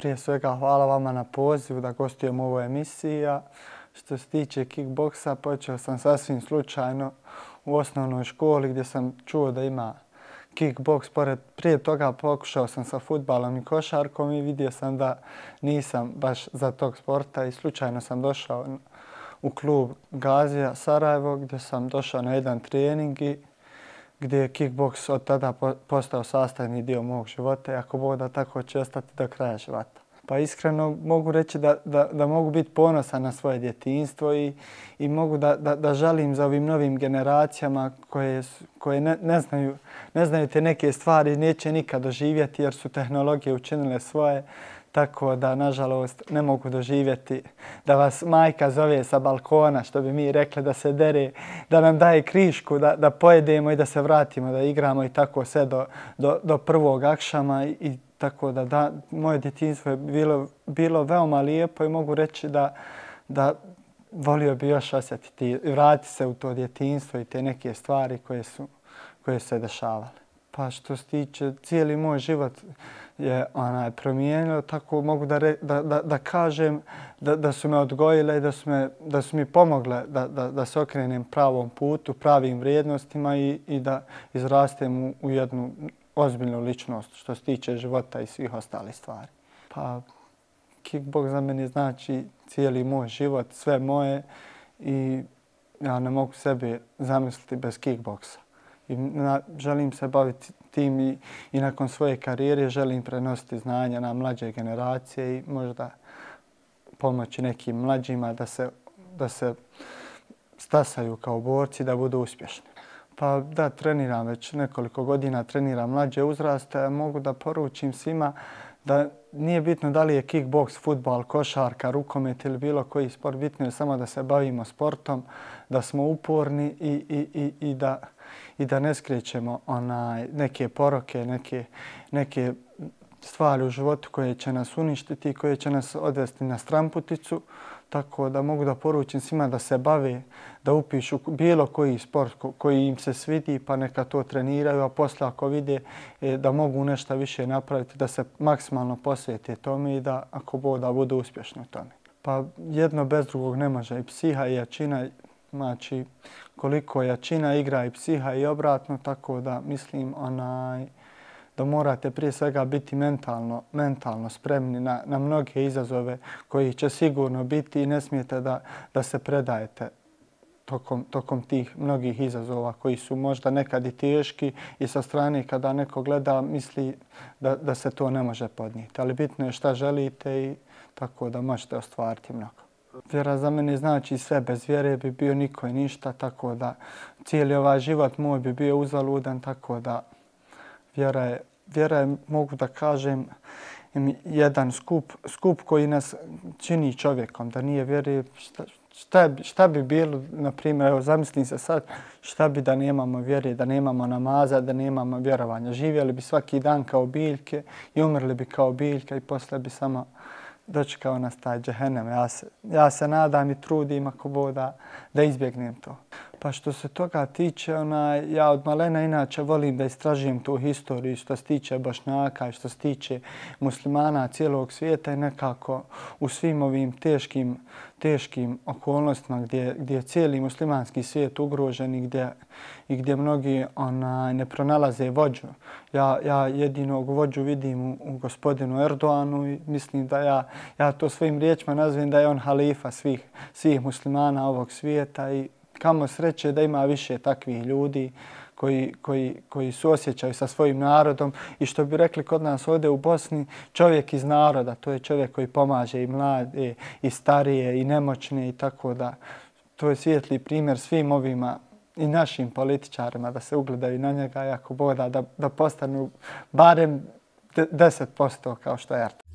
prije svega hvala vama na pozivu da gostujem u ovoj emisiji. Što se tiče kickboksa, počeo sam sasvim slučajno u osnovnoj školi gdje sam čuo da ima kickboks. Pored, prije toga pokušao sam sa futbalom i košarkom i vidio sam da nisam baš za tog sporta i slučajno sam došao u klub Gazija Sarajevo gdje sam došao na jedan trening i gdje je kickboks od tada postao sastavni dio mog života i ako Bog da tako će ostati do kraja života. Pa iskreno mogu reći da, da, da mogu biti ponosan na svoje djetinstvo i, i mogu da, da, da žalim za ovim novim generacijama koje, koje ne, ne, znaju, ne znaju te neke stvari, neće nikad doživjeti jer su tehnologije učinile svoje. Tako da, nažalost, ne mogu doživjeti da vas majka zove sa balkona, što bi mi rekli da se dere, da nam daje krišku, da, da pojedemo i da se vratimo, da igramo i tako sve do, do, do prvog akšama. i Tako da, da moje djetinstvo je bilo, bilo veoma lijepo i mogu reći da, da volio bi još osjetiti i vrati se u to djetinstvo i te neke stvari koje su, koje su se dešavale. Pa što se tiče, cijeli moj život je ona, promijenilo, tako mogu da, re, da, da, da kažem da, da su me odgojile i da su, me, da su mi pomogle da, da, da se okrenem pravom putu, pravim vrijednostima i, i da izrastem u, u jednu ozbiljnu ličnost što se tiče života i svih ostalih stvari. Pa kickbox za mene znači cijeli moj život, sve moje i ja ne mogu sebe zamisliti bez kickboksa. I na, želim se baviti tim i, i nakon svoje karijere želim prenositi znanja na mlađe generacije i možda pomoći nekim mlađima da se, da se stasaju kao borci, da budu uspješni. Pa da, treniram već nekoliko godina, treniram mlađe uzraste. Mogu da poručim svima da nije bitno da li je kickboks, futbal, košarka, rukomet ili bilo koji sport. Bitno je samo da se bavimo sportom, da smo uporni i, i, i, i, da, i da ne skrećemo onaj, neke poroke, neke, neke stvari u životu koje će nas uništiti i koje će nas odvesti na stramputicu tako da mogu da poručim svima da se bave, da upišu bilo koji sport koji im se svidi pa neka to treniraju, a posle ako vide e, da mogu nešto više napraviti, da se maksimalno posvete tome i da ako da budu uspješni u tome. Pa jedno bez drugog ne može i psiha i jačina, znači koliko jačina igra i psiha i obratno, tako da mislim onaj da morate prije svega biti mentalno, mentalno spremni na, na mnoge izazove koji će sigurno biti i ne smijete da, da se predajete tokom, tokom tih mnogih izazova koji su možda nekad i teški i sa strane kada neko gleda misli da, da se to ne može podnijeti. Ali bitno je šta želite i tako da možete ostvariti mnogo. Vjera za mene znači sve bez vjere bi bio niko i ništa, tako da cijeli ovaj život moj bi bio uzaludan, tako da vjera je vjerujem, mogu da kažem, jedan skup, skup koji nas čini čovjekom, da nije vjeri šta, šta, bi, šta bi bilo, na primjer, evo zamislim se sad, šta bi da nemamo vjere, da nemamo namaza, da nemamo vjerovanja. Živjeli bi svaki dan kao biljke i umrli bi kao biljka i posle bi samo dočekao nas taj džehennem. Ja se, ja se nadam i trudim ako voda da izbjegnem to. Pa što se toga tiče, ona, ja od malena inače volim da istražujem tu historiju što se tiče bošnjaka i što se tiče muslimana cijelog svijeta i nekako u svim ovim teškim, teškim okolnostima gdje, gdje je cijeli muslimanski svijet ugrožen i gdje, i gdje mnogi ona, ne pronalaze vođu. Ja, ja jedinog vođu vidim u, u gospodinu Erdoanu i mislim da ja, ja to svojim riječima nazvim da je on halifa svih, svih muslimana ovog svijeta i kamo sreće da ima više takvih ljudi koji, koji, koji su osjećaju sa svojim narodom i što bi rekli kod nas ovdje u Bosni, čovjek iz naroda, to je čovjek koji pomaže i mlade, i starije, i nemoćne i tako da to je svijetli primjer svim ovima i našim političarima da se ugledaju na njega jako boda da, da postanu barem 10% kao što je Arta.